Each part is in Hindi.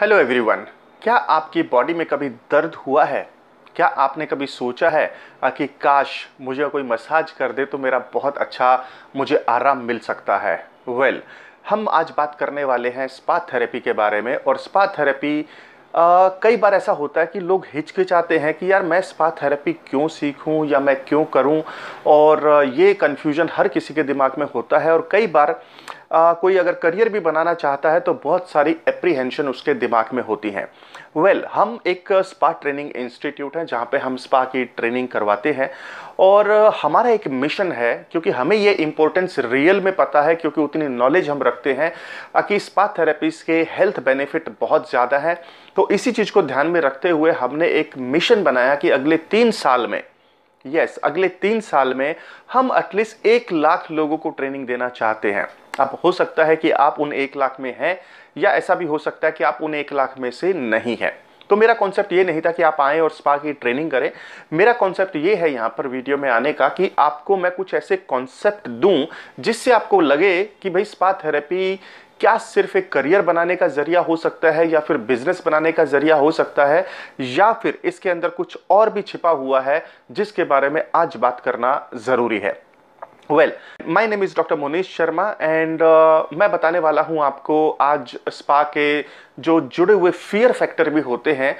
हेलो एवरीवन क्या आपकी बॉडी में कभी दर्द हुआ है क्या आपने कभी सोचा है कि काश मुझे कोई मसाज कर दे तो मेरा बहुत अच्छा मुझे आराम मिल सकता है वेल well, हम आज बात करने वाले हैं स्पा थेरेपी के बारे में और स्पा थेरेपी कई बार ऐसा होता है कि लोग हिचकिचाते हैं कि यार मैं स्पा थेरेपी क्यों सीखूं या मैं क्यों करूं और ये कन्फ्यूजन हर किसी के दिमाग में होता है और कई बार आ, कोई अगर करियर भी बनाना चाहता है तो बहुत सारी एप्रीहेंशन उसके दिमाग में होती हैं वेल well, हम एक स्पा ट्रेनिंग इंस्टीट्यूट है जहाँ पे हम स्पा की ट्रेनिंग करवाते हैं और हमारा एक मिशन है क्योंकि हमें ये इम्पोर्टेंस रियल में पता है क्योंकि उतनी नॉलेज हम रखते हैं कि स्पा थेरेपीज़ के हेल्थ बेनिफिट बहुत ज़्यादा है तो इसी चीज़ को ध्यान में रखते हुए हमने एक मिशन बनाया कि अगले तीन साल में यस yes, अगले तीन साल में हम एटलीस्ट एक लाख लोगों को ट्रेनिंग देना चाहते हैं अब हो सकता है कि आप उन एक लाख में हैं या ऐसा भी हो सकता है कि आप उन एक लाख में से नहीं हैं तो मेरा कॉन्सेप्ट ये नहीं था कि आप आएँ और स्पा की ट्रेनिंग करें मेरा कॉन्सेप्ट ये है यहाँ पर वीडियो में आने का कि आपको मैं कुछ ऐसे कॉन्सेप्ट दूँ जिससे आपको लगे कि भाई स्पा थेरेपी क्या सिर्फ एक करियर बनाने का जरिया हो सकता है या फिर बिजनेस बनाने का जरिया हो सकता है या फिर इसके अंदर कुछ और भी छिपा हुआ है जिसके बारे में आज बात करना ज़रूरी है well my name is doctor Monish Sharma and मैं बताने वाला हूं आपको आज स्पा के जो जुड़े हुए फियर फैक्टर भी होते हैं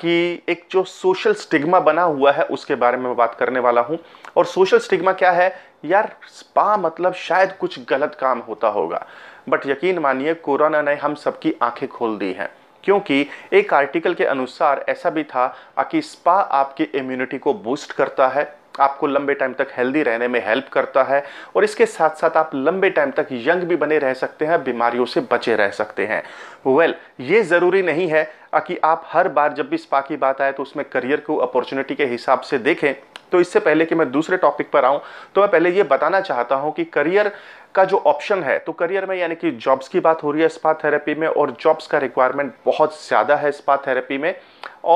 कि एक जो सोशल स्टिग्मा बना हुआ है उसके बारे में बात करने वाला हूं और सोशल स्टिग्मा क्या है यार स्पा मतलब शायद कुछ गलत काम होता होगा बट यकीन मानिए कोरोना ने हम सबकी आंखें खोल दी हैं क्योंकि एक आर्टिकल के अनुसार ऐसा भी था कि स्पा आपकी इम्यूनिटी को बूस्ट करता है आपको लंबे टाइम तक हेल्दी रहने में हेल्प करता है और इसके साथ साथ आप लंबे टाइम तक यंग भी बने रह सकते हैं बीमारियों से बचे रह सकते हैं वेल well, ये ज़रूरी नहीं है कि आप हर बार जब भी स्पा की बात आए तो उसमें करियर को अपॉर्चुनिटी के हिसाब से देखें तो इससे पहले कि मैं दूसरे टॉपिक पर आऊँ तो मैं पहले ये बताना चाहता हूँ कि करियर का जो ऑप्शन है तो करियर में यानी कि जॉब्स की बात हो रही है स्पा थेरेपी में और जॉब्स का रिक्वायरमेंट बहुत ज़्यादा है स्पा थेरेपी में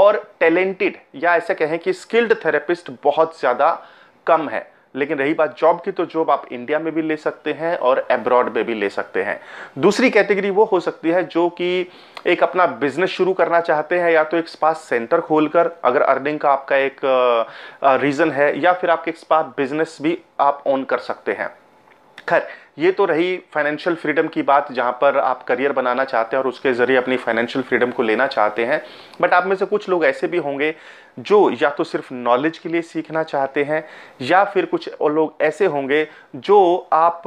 और टैलेंटेड या ऐसे कहें कि स्किल्ड थेरेपिस्ट बहुत ज़्यादा कम है लेकिन रही बात जॉब की तो जॉब आप इंडिया में भी ले सकते हैं और एब्रॉड में भी ले सकते हैं दूसरी कैटेगरी वो हो सकती है जो कि एक अपना बिजनेस शुरू करना चाहते हैं या तो एक स्पा सेंटर खोलकर अगर अर्निंग का आपका एक रीज़न है या फिर आपके एक स्पा बिजनेस भी आप ऑन कर सकते हैं खैर ये तो रही फाइनेंशियल फ्रीडम की बात जहाँ पर आप करियर बनाना चाहते हैं और उसके ज़रिए अपनी फाइनेंशियल फ्रीडम को लेना चाहते हैं बट आप में से कुछ लोग ऐसे भी होंगे जो या तो सिर्फ नॉलेज के लिए सीखना चाहते हैं या फिर कुछ लोग ऐसे होंगे जो आप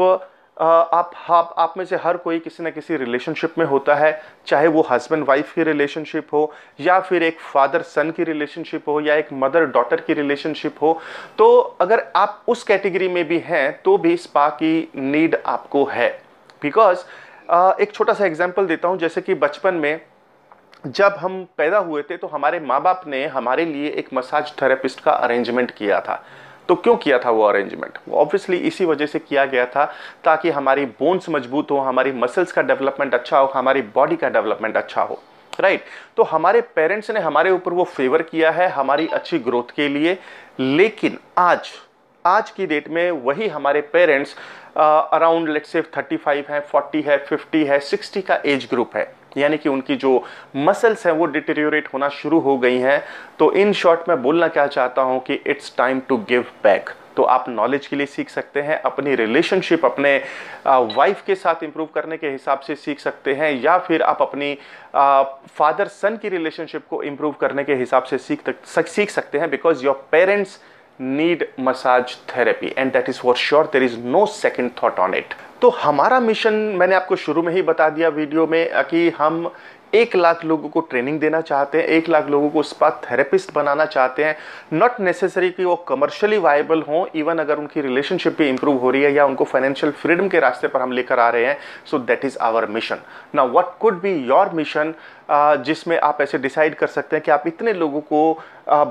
आप आप आप में से हर कोई किसी ना किसी रिलेशनशिप में होता है चाहे वो हस्बैंड वाइफ की रिलेशनशिप हो या फिर एक फादर सन की रिलेशनशिप हो या एक मदर डॉटर की रिलेशनशिप हो तो अगर आप उस कैटेगरी में भी हैं तो भी स्पा की नीड आपको है बिकॉज एक छोटा सा एग्जाम्पल देता हूँ जैसे कि बचपन में जब हम पैदा हुए थे तो हमारे माँ बाप ने हमारे लिए एक मसाज थेरेपिस्ट का अरेंजमेंट किया था तो क्यों किया था वो अरेंजमेंट ऑब्वियसली इसी वजह से किया गया था ताकि हमारी बोन्स मजबूत हो हमारी मसल्स का डेवलपमेंट अच्छा हो हमारी बॉडी का डेवलपमेंट अच्छा हो राइट right. तो हमारे पेरेंट्स ने हमारे ऊपर वो फेवर किया है हमारी अच्छी ग्रोथ के लिए लेकिन आज आज की डेट में वही हमारे पेरेंट्स अराउंड लेट्स से 35 है 40 है 50 है 60 का एज ग्रुप है यानी कि उनकी जो मसल्स हैं वो डिटेरियोरेट होना शुरू हो गई हैं तो इन शॉर्ट मैं बोलना क्या चाहता हूँ कि it's time to give back तो आप नॉलेज के लिए सीख सकते हैं अपनी रिलेशनशिप अपने वाइफ के साथ इम्प्रूव करने के हिसाब से सीख सकते हैं या फिर आप अपनी फादर सन की रिलेशनशिप को इम्प्रूव करने के हिसाब से सीख सीख सकते हैं because your parents need massage therapy and that is for sure there is no second thought on it तो हमारा मिशन मैंने आपको शुरू में ही बता दिया वीडियो में कि हम एक लाख लोगों को ट्रेनिंग देना चाहते हैं एक लाख लोगों को स्पा थेरेपिस्ट बनाना चाहते हैं नॉट नेसेसरी कि वो कमर्शियली वायबल हों इवन अगर उनकी रिलेशनशिप भी इंप्रूव हो रही है या उनको फाइनेंशियल फ्रीडम के रास्ते पर हम लेकर आ रहे हैं so that is our mission ना what could be your mission जिसमें आप ऐसे डिसाइड कर सकते हैं कि आप इतने लोगों को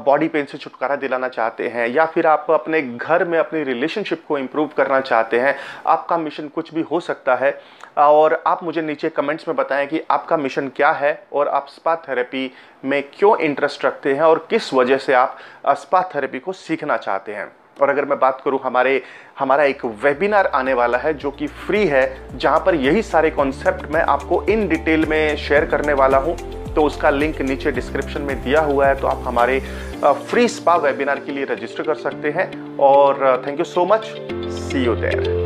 बॉडी पेन से छुटकारा दिलाना चाहते हैं या फिर आप अपने घर में अपनी रिलेशनशिप को इम्प्रूव करना चाहते हैं आपका मिशन कुछ भी हो सकता है और आप मुझे नीचे कमेंट्स में बताएं कि आपका मिशन क्या है और आप स्पा थेरेपी में क्यों इंटरेस्ट रखते हैं और किस वजह से आप स्पा थेरेपी को सीखना चाहते हैं और अगर मैं बात करूँ हमारे हमारा एक वेबिनार आने वाला है जो कि फ्री है जहाँ पर यही सारे कॉन्सेप्ट मैं आपको इन डिटेल में शेयर करने वाला हूँ तो उसका लिंक नीचे डिस्क्रिप्शन में दिया हुआ है तो आप हमारे फ्री स्पा वेबिनार के लिए रजिस्टर कर सकते हैं और thank you so much see you there